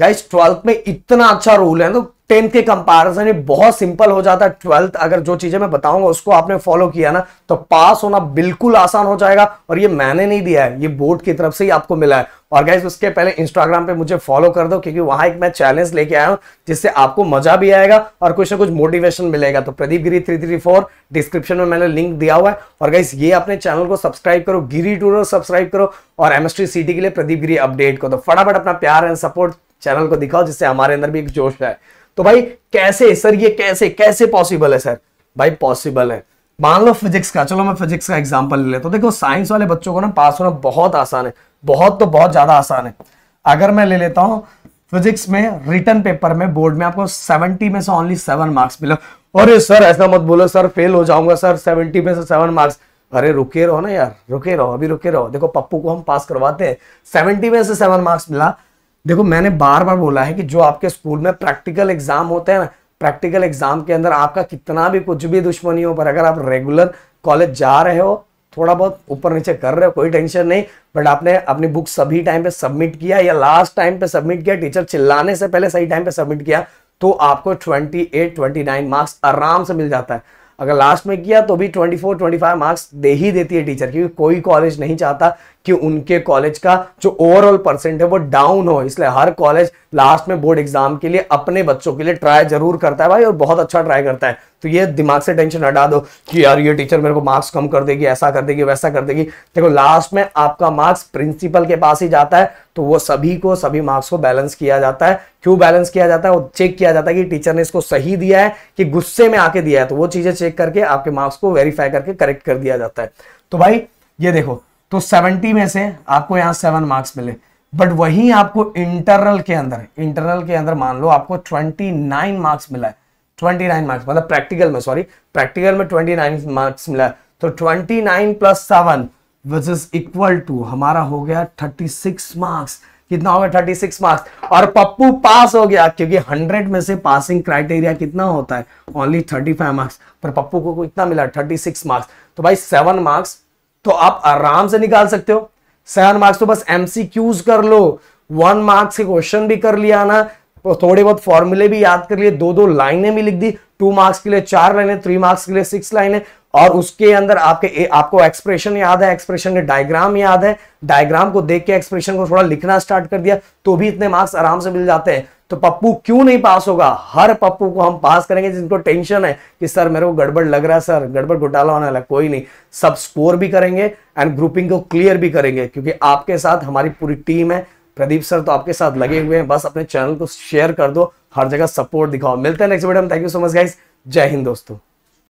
guys twelfth में इतना अच्छा रूल है तो टेंथ के कंपैरिजन में बहुत सिंपल हो जाता है ट्वेल्थ अगर जो चीजें मैं बताऊंगा उसको आपने फॉलो किया ना तो पास होना बिल्कुल आसान हो जाएगा और ये मैंने नहीं दिया है ये बोर्ड की तरफ से ही आपको मिला है और गाइस उसके पहले इंस्टाग्राम पे मुझे फॉलो कर दो क्योंकि वहां एक मैं चैलेंज लेके आया हूँ जिससे आपको मजा भी आएगा और कुछ ना कुछ मोटिवेशन मिलेगा तो Pradeep Giri three three four description में मैंने लिंक दिया हुआ है और गाइस ये अपने चैनल को सब्सक्राइब करो गिरी टूर सब्सक्राइब करो और एमएसटी सिटी के लिए प्रदीप गिरी अपडेट को तो फटाफट अपना प्यार एंड सपोर्ट चैनल को दिखाओ जिससे हमारे अंदर भी एक जोश है तो भाई कैसे सर ये कैसे कैसे पॉसिबल है सर भाई पॉसिबल है मान लो फिजिक्स का चलो मैं फिजिक्स का एग्जाम्पल ले लेता तो देखो साइंस वाले बच्चों को ना पास होना बहुत आसान है बहुत तो बहुत ज्यादा आसान है अगर मैं ले लेता हूँ फिजिक्स में रिटर्न पेपर में बोर्ड में आपको 70 में से ओनली सेवन मार्क्स मिला अरे सर ऐसा मत बोलो सर फेल हो जाऊंगा सर 70 में से सेवन मार्क्स अरे रुके रहो ना यार रुके रहो अभी रुके रहो देखो पप्पू को हम पास करवाते हैं 70 में से सेवन मार्क्स मिला देखो मैंने बार बार बोला है कि जो आपके स्कूल में प्रैक्टिकल एग्जाम होते हैं ना प्रैक्टिकल एग्जाम के अंदर आपका कितना भी कुछ भी दुश्मनी हो पर अगर आप रेगुलर कॉलेज जा रहे हो थोड़ा बहुत ऊपर नीचे कर रहे हो कोई टेंशन नहीं बट आपने अपनी बुक सभी टाइम पे सबमिट किया या लास्ट टाइम पे सबमिट किया टीचर चिल्लाने से पहले सही टाइम पे सबमिट किया तो आपको 28, 29 मार्क्स आराम से मिल जाता है अगर लास्ट में किया तो भी 24 25 मार्क्स दे ही देती है टीचर क्योंकि कोई कॉलेज नहीं चाहता कि उनके कॉलेज का जो ओवरऑल परसेंट है वो डाउन हो इसलिए हर कॉलेज लास्ट में बोर्ड एग्जाम के लिए अपने बच्चों के लिए ट्राई जरूर करता है भाई और बहुत अच्छा ट्राई करता है तो ये दिमाग से टेंशन हटा दो कि यार ये टीचर मेरे को मार्क्स कम कर देगी ऐसा कर देगी वैसा कर देगी देखो लास्ट में आपका मार्क्स प्रिंसिपल के पास ही जाता है तो वो सभी को सभी मार्क्स को बैलेंस किया जाता है क्यों बैलेंस किया जाता है वो चेक किया जाता है कि टीचर ने इसको सही दिया है कि गुस्से में आके दिया है तो वो चीजें चेक करके आपके मार्क्स को वेरीफाई करके करेक्ट कर दिया जाता है तो भाई ये देखो तो सेवेंटी में से आपको यहाँ सेवन मार्क्स मिले बट वहीं आपको इंटरनल के अंदर इंटरनल के अंदर मान लो आपको 29 मार्क्स मिला है ट्वेंटी नाइन मार्क्स मतलब प्रैक्टिकल में सॉरी प्रैक्टिकल में ट्वेंटी नाइन मार्क्स मिला तो twenty nine plus seven which is equal to हमारा हो गया थर्टी सिक्स मार्क्स कितना हो गया थर्टी सिक्स मार्क्स और पप्पू पास हो गया क्योंकि हंड्रेड में से पासिंग क्राइटेरिया कितना होता है ओनली थर्टी फाइव मार्क्स पर पप्पू को कितना मिला थर्टी सिक्स मार्क्स तो भाई सेवन मार्क्स तो आप आराम से निकाल सकते हो सेवन मार्क्स तो बस एमसीक्यूज कर लो वन मार्क्स के क्वेश्चन भी कर लिया ना तो थोड़े बहुत फॉर्मूले भी याद कर लिए दो दो लाइनें भी लिख दी टू मार्क्स के लिए चार लाइनें थ्री मार्क्स के लिए सिक्स लाइनें और उसके अंदर आपके ए, आपको एक्सप्रेशन याद है एक्सप्रेशन के डायग्राम याद है डायग्राम को देख के एक्सप्रेशन को थोड़ा लिखना स्टार्ट कर दिया तो भी इतने मार्क्स आराम से मिल जाते हैं तो पप्पू क्यों नहीं पास होगा हर पप्पू को हम पास करेंगे जिनको टेंशन है कि सर मेरे को गड़बड़ लग रहा है सर गड़बड़ घोटाला होने वाला कोई नहीं सब स्कोर भी करेंगे एंड ग्रुपिंग को क्लियर भी करेंगे क्योंकि आपके साथ हमारी पूरी टीम है प्रदीप सर तो आपके साथ लगे हुए हैं बस अपने चैनल को शेयर कर दो हर जगह सपोर्ट दिखाओ मिलते हैं नेक्स्ट वीडियो में thank you so much guys जय हिंद दोस्तों